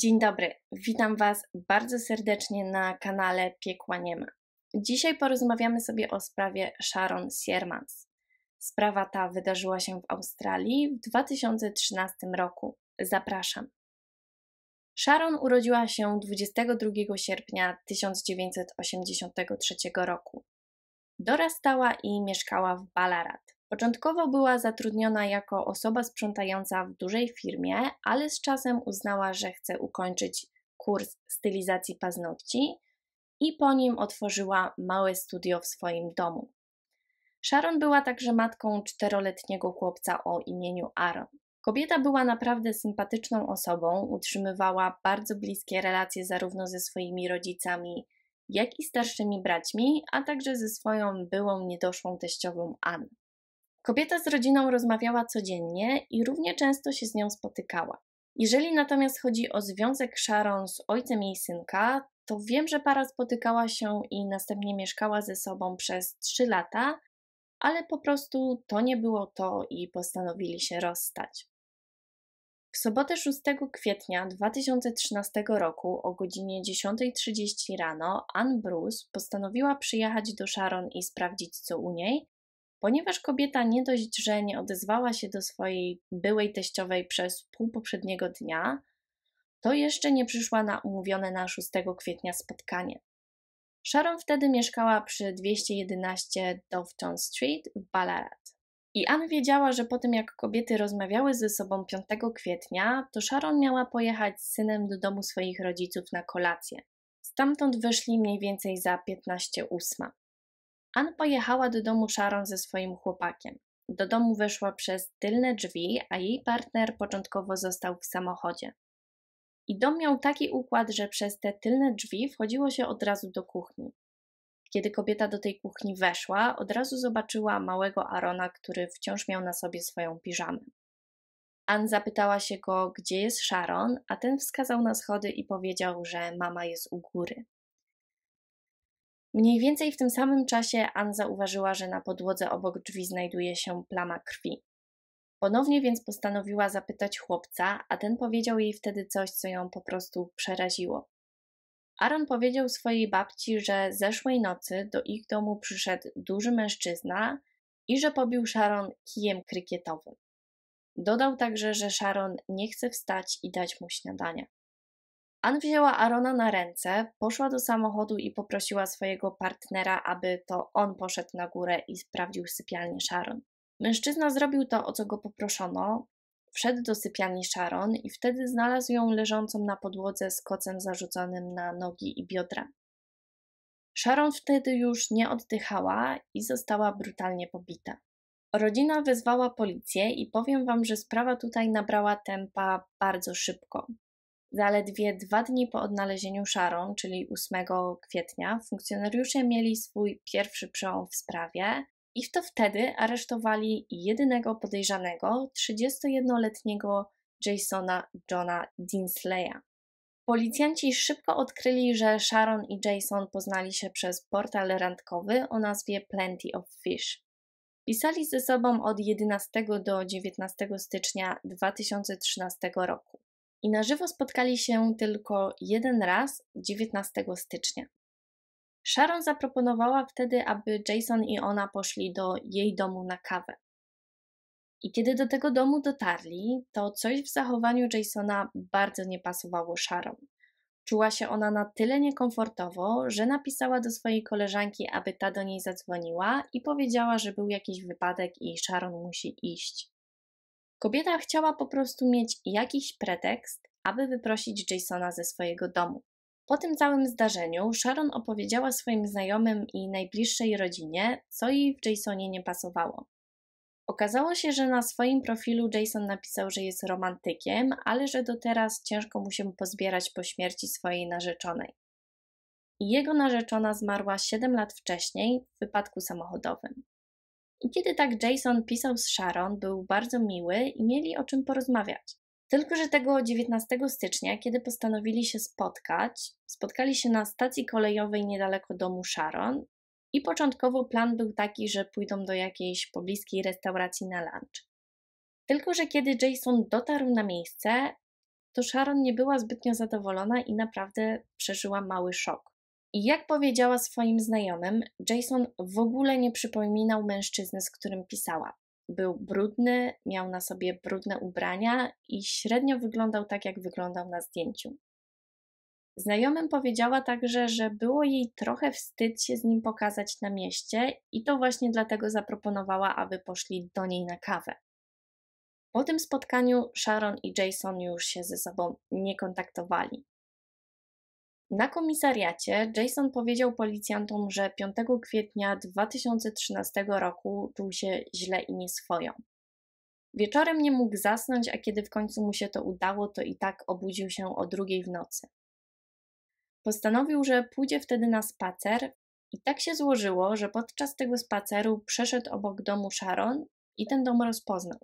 Dzień dobry, witam Was bardzo serdecznie na kanale Piekła Nie ma. Dzisiaj porozmawiamy sobie o sprawie Sharon Siermans. Sprawa ta wydarzyła się w Australii w 2013 roku. Zapraszam. Sharon urodziła się 22 sierpnia 1983 roku. Dorastała i mieszkała w Ballarat. Początkowo była zatrudniona jako osoba sprzątająca w dużej firmie, ale z czasem uznała, że chce ukończyć kurs stylizacji paznokci i po nim otworzyła małe studio w swoim domu. Sharon była także matką czteroletniego chłopca o imieniu Aaron. Kobieta była naprawdę sympatyczną osobą, utrzymywała bardzo bliskie relacje zarówno ze swoimi rodzicami, jak i starszymi braćmi, a także ze swoją byłą niedoszłą teściową Ann. Kobieta z rodziną rozmawiała codziennie i równie często się z nią spotykała. Jeżeli natomiast chodzi o związek Sharon z ojcem jej synka, to wiem, że para spotykała się i następnie mieszkała ze sobą przez 3 lata, ale po prostu to nie było to i postanowili się rozstać. W sobotę 6 kwietnia 2013 roku o godzinie 10.30 rano Ann Bruce postanowiła przyjechać do Sharon i sprawdzić co u niej, Ponieważ kobieta nie dość, że nie odezwała się do swojej byłej teściowej przez pół poprzedniego dnia, to jeszcze nie przyszła na umówione na 6 kwietnia spotkanie. Sharon wtedy mieszkała przy 211 Doveton Street w Ballarat. I Ann wiedziała, że po tym jak kobiety rozmawiały ze sobą 5 kwietnia, to Sharon miała pojechać z synem do domu swoich rodziców na kolację. Stamtąd wyszli mniej więcej za 15 Ann pojechała do domu Sharon ze swoim chłopakiem. Do domu weszła przez tylne drzwi, a jej partner początkowo został w samochodzie. I dom miał taki układ, że przez te tylne drzwi wchodziło się od razu do kuchni. Kiedy kobieta do tej kuchni weszła, od razu zobaczyła małego Arona, który wciąż miał na sobie swoją piżamę. Ann zapytała się go, gdzie jest Sharon, a ten wskazał na schody i powiedział, że mama jest u góry. Mniej więcej w tym samym czasie Ann zauważyła, że na podłodze obok drzwi znajduje się plama krwi. Ponownie więc postanowiła zapytać chłopca, a ten powiedział jej wtedy coś, co ją po prostu przeraziło. Aaron powiedział swojej babci, że zeszłej nocy do ich domu przyszedł duży mężczyzna i że pobił Sharon kijem krykietowym. Dodał także, że Sharon nie chce wstać i dać mu śniadania. Ann wzięła Arona na ręce, poszła do samochodu i poprosiła swojego partnera, aby to on poszedł na górę i sprawdził sypialnię Sharon. Mężczyzna zrobił to, o co go poproszono. Wszedł do sypialni Sharon i wtedy znalazł ją leżącą na podłodze z kocem zarzuconym na nogi i biodra. Sharon wtedy już nie oddychała i została brutalnie pobita. Rodzina wezwała policję i powiem wam, że sprawa tutaj nabrała tempa bardzo szybko. Zaledwie dwa dni po odnalezieniu Sharon, czyli 8 kwietnia, funkcjonariusze mieli swój pierwszy przełom w sprawie i w to wtedy aresztowali jedynego podejrzanego, 31-letniego Jasona Johna Dinsleya. Policjanci szybko odkryli, że Sharon i Jason poznali się przez portal randkowy o nazwie Plenty of Fish. Pisali ze sobą od 11 do 19 stycznia 2013 roku i na żywo spotkali się tylko jeden raz 19 stycznia. Sharon zaproponowała wtedy, aby Jason i ona poszli do jej domu na kawę. I kiedy do tego domu dotarli, to coś w zachowaniu Jasona bardzo nie pasowało Sharon. Czuła się ona na tyle niekomfortowo, że napisała do swojej koleżanki, aby ta do niej zadzwoniła i powiedziała, że był jakiś wypadek i Sharon musi iść. Kobieta chciała po prostu mieć jakiś pretekst, aby wyprosić Jasona ze swojego domu. Po tym całym zdarzeniu Sharon opowiedziała swoim znajomym i najbliższej rodzinie, co jej w Jasonie nie pasowało. Okazało się, że na swoim profilu Jason napisał, że jest romantykiem, ale że do teraz ciężko mu się pozbierać po śmierci swojej narzeczonej. Jego narzeczona zmarła 7 lat wcześniej w wypadku samochodowym. I kiedy tak Jason pisał z Sharon, był bardzo miły i mieli o czym porozmawiać. Tylko, że tego 19 stycznia, kiedy postanowili się spotkać, spotkali się na stacji kolejowej niedaleko domu Sharon i początkowo plan był taki, że pójdą do jakiejś pobliskiej restauracji na lunch. Tylko, że kiedy Jason dotarł na miejsce, to Sharon nie była zbytnio zadowolona i naprawdę przeżyła mały szok. Jak powiedziała swoim znajomym, Jason w ogóle nie przypominał mężczyzny, z którym pisała. Był brudny, miał na sobie brudne ubrania i średnio wyglądał tak, jak wyglądał na zdjęciu. Znajomym powiedziała także, że było jej trochę wstyd się z nim pokazać na mieście i to właśnie dlatego zaproponowała, aby poszli do niej na kawę. Po tym spotkaniu Sharon i Jason już się ze sobą nie kontaktowali. Na komisariacie Jason powiedział policjantom, że 5 kwietnia 2013 roku czuł się źle i nieswojo. Wieczorem nie mógł zasnąć, a kiedy w końcu mu się to udało, to i tak obudził się o drugiej w nocy. Postanowił, że pójdzie wtedy na spacer, i tak się złożyło, że podczas tego spaceru przeszedł obok domu Sharon i ten dom rozpoznał.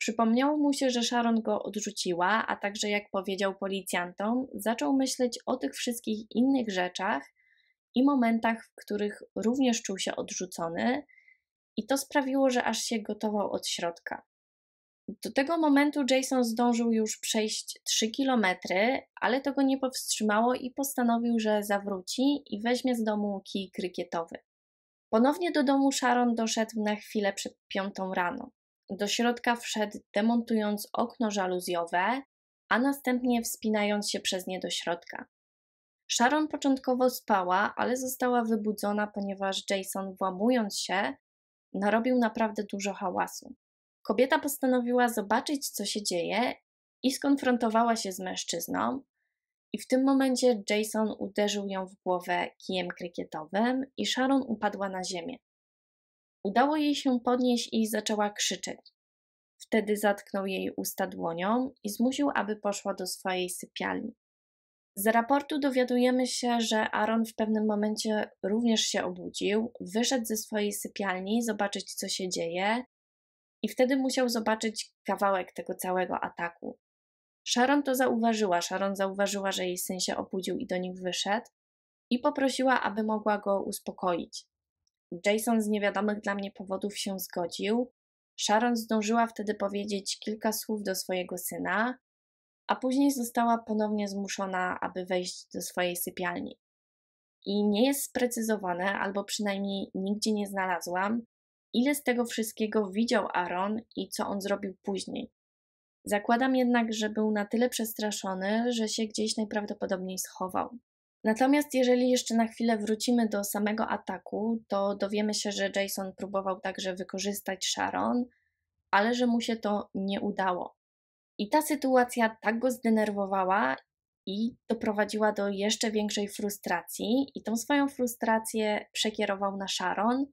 Przypomniało mu się, że Sharon go odrzuciła, a także, jak powiedział policjantom, zaczął myśleć o tych wszystkich innych rzeczach i momentach, w których również czuł się odrzucony, i to sprawiło, że aż się gotował od środka. Do tego momentu Jason zdążył już przejść 3 kilometry, ale to go nie powstrzymało i postanowił, że zawróci i weźmie z domu kij krykietowy. Ponownie do domu Sharon doszedł na chwilę przed piątą rano. Do środka wszedł demontując okno żaluzjowe, a następnie wspinając się przez nie do środka. Sharon początkowo spała, ale została wybudzona, ponieważ Jason, włamując się, narobił naprawdę dużo hałasu. Kobieta postanowiła zobaczyć, co się dzieje i skonfrontowała się z mężczyzną. I w tym momencie Jason uderzył ją w głowę kijem krykietowym i Sharon upadła na ziemię. Udało jej się podnieść i zaczęła krzyczeć. Wtedy zatknął jej usta dłonią i zmusił, aby poszła do swojej sypialni. Z raportu dowiadujemy się, że Aaron w pewnym momencie również się obudził, wyszedł ze swojej sypialni zobaczyć, co się dzieje, i wtedy musiał zobaczyć kawałek tego całego ataku. Sharon to zauważyła. Sharon zauważyła, że jej syn się obudził i do nich wyszedł, i poprosiła, aby mogła go uspokoić. Jason z niewiadomych dla mnie powodów się zgodził. Sharon zdążyła wtedy powiedzieć kilka słów do swojego syna, a później została ponownie zmuszona, aby wejść do swojej sypialni. I nie jest sprecyzowane, albo przynajmniej nigdzie nie znalazłam, ile z tego wszystkiego widział Aaron i co on zrobił później. Zakładam jednak, że był na tyle przestraszony, że się gdzieś najprawdopodobniej schował. Natomiast jeżeli jeszcze na chwilę wrócimy do samego ataku, to dowiemy się, że Jason próbował także wykorzystać Sharon, ale że mu się to nie udało. I ta sytuacja tak go zdenerwowała i doprowadziła do jeszcze większej frustracji, i tą swoją frustrację przekierował na Sharon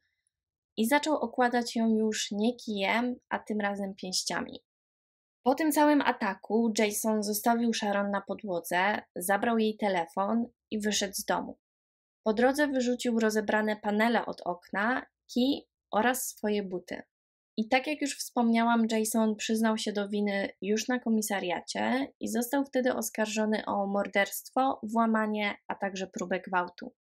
i zaczął okładać ją już nie kijem, a tym razem pięściami. Po tym całym ataku Jason zostawił Sharon na podłodze, zabrał jej telefon i wyszedł z domu. Po drodze wyrzucił rozebrane panele od okna, kij oraz swoje buty. I tak jak już wspomniałam, Jason przyznał się do winy już na komisariacie i został wtedy oskarżony o morderstwo, włamanie, a także próbę gwałtu.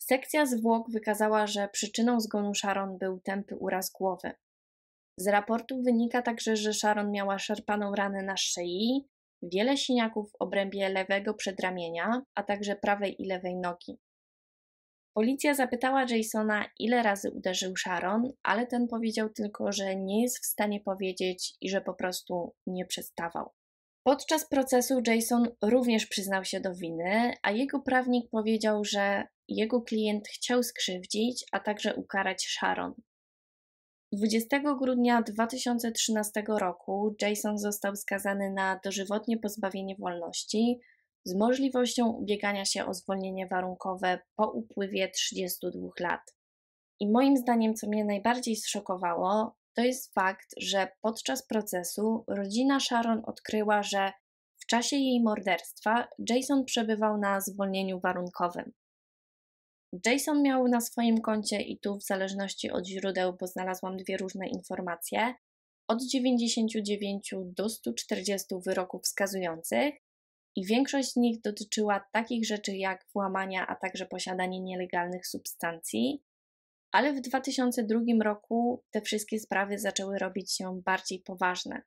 Sekcja zwłok wykazała, że przyczyną zgonu Sharon był tępy uraz głowy. Z raportu wynika także, że Sharon miała szarpaną ranę na szyi, wiele siniaków w obrębie lewego przedramienia, a także prawej i lewej nogi. Policja zapytała Jasona, ile razy uderzył Sharon, ale ten powiedział tylko, że nie jest w stanie powiedzieć i że po prostu nie przestawał. Podczas procesu Jason również przyznał się do winy, a jego prawnik powiedział, że jego klient chciał skrzywdzić, a także ukarać Sharon. 20 grudnia 2013 roku Jason został skazany na dożywotnie pozbawienie wolności z możliwością ubiegania się o zwolnienie warunkowe po upływie 32 lat. I moim zdaniem, co mnie najbardziej zszokowało, to jest fakt, że podczas procesu rodzina Sharon odkryła, że w czasie jej morderstwa Jason przebywał na zwolnieniu warunkowym. Jason miał na swoim koncie i tu w zależności od źródeł, bo znalazłam dwie różne informacje, od 99 do 140 wyroków wskazujących i większość z nich dotyczyła takich rzeczy jak włamania, a także posiadanie nielegalnych substancji. Ale w 2002 roku te wszystkie sprawy zaczęły robić się bardziej poważne.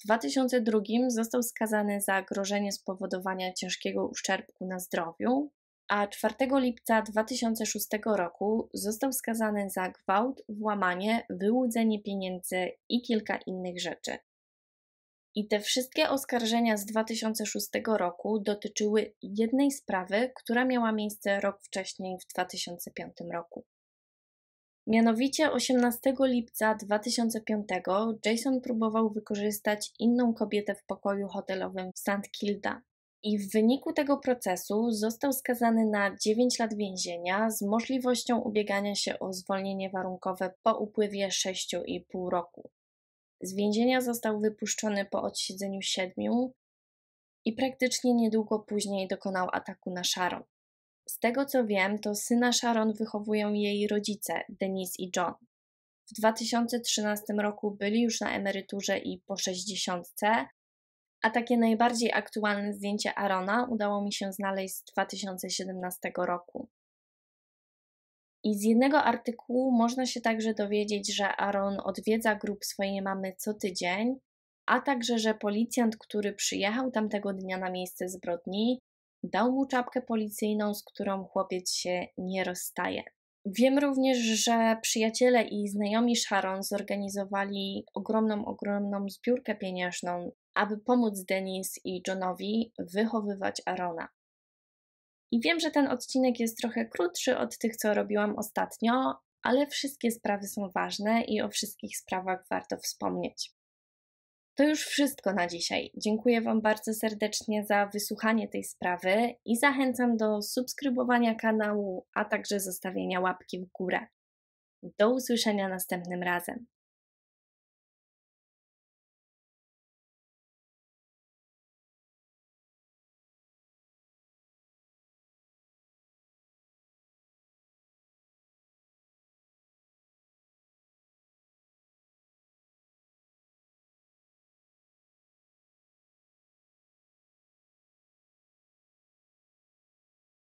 W 2002 został skazany za grożenie spowodowania ciężkiego uszczerbku na zdrowiu, a 4 lipca 2006 roku został skazany za gwałt, włamanie, wyłudzenie pieniędzy i kilka innych rzeczy. I te wszystkie oskarżenia z 2006 roku dotyczyły jednej sprawy, która miała miejsce rok wcześniej, w 2005 roku. Mianowicie 18 lipca 2005 Jason próbował wykorzystać inną kobietę w pokoju hotelowym w St. Kilda, i w wyniku tego procesu został skazany na 9 lat więzienia z możliwością ubiegania się o zwolnienie warunkowe po upływie 6,5 roku. Z więzienia został wypuszczony po odsiedzeniu 7 i praktycznie niedługo później dokonał ataku na Sharon. Z tego co wiem, to syna Sharon wychowują jej rodzice, Denise i John. W 2013 roku byli już na emeryturze i po 60, a takie najbardziej aktualne zdjęcie Arona udało mi się znaleźć z 2017 roku. I z jednego artykułu można się także dowiedzieć, że Aaron odwiedza grup swojej mamy co tydzień, a także, że policjant, który przyjechał tamtego dnia na miejsce zbrodni, dał mu czapkę policyjną, z którą chłopiec się nie rozstaje. Wiem również, że przyjaciele i znajomi Sharon zorganizowali ogromną, ogromną zbiórkę pieniężną aby pomóc Denise i Johnowi wychowywać Arona. I wiem, że ten odcinek jest trochę krótszy od tych, co robiłam ostatnio, ale wszystkie sprawy są ważne i o wszystkich sprawach warto wspomnieć. To już wszystko na dzisiaj. Dziękuję Wam bardzo serdecznie za wysłuchanie tej sprawy i zachęcam do subskrybowania kanału, a także zostawienia łapki w górę. Do usłyszenia następnym razem.